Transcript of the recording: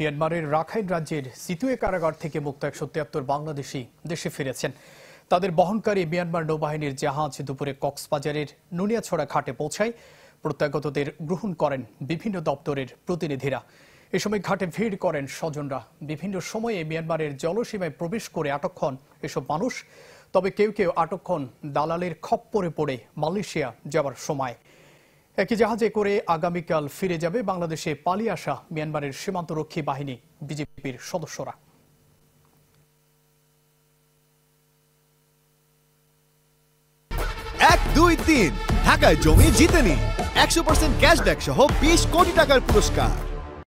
মিয়ানমারের রাখাইন রাজ্যের সিতুয়ে কারাগার থেকে মুক্ত একশো তিয়াত্তর বাংলাদেশি দেশে ফিরেছেন তাদের বহনকারী মিয়ানমার নৌবাহিনীর জাহাজ দুপুরে কক্সবাজারের নুনিয়াছড়া ঘাটে পৌঁছায় প্রত্যাগতদের গ্রহণ করেন বিভিন্ন দপ্তরের প্রতিনিধিরা এ সময় ঘাটে ভিড় করেন স্বজনরা বিভিন্ন সময়ে মিয়ানমারের জলসীমায় প্রবেশ করে আটক হন এসব মানুষ তবে কেউ কেউ আটক হন দালালের খপ্পরে পড়ে মালয়েশিয়া যাওয়ার সময় একই জাহাজে করে আগামীকাল ফিরে যাবে বাংলাদেশে পালিয়ে আসা মিয়ানমারের সীমান্তরক্ষী বাহিনী বিজেপির সদস্যরা এক দুই তিন ঢাকায় জমি জিতেনি একশো পার্সেন্ট ক্যাশব্যাক সহ বিশ কোটি টাকার পুরস্কার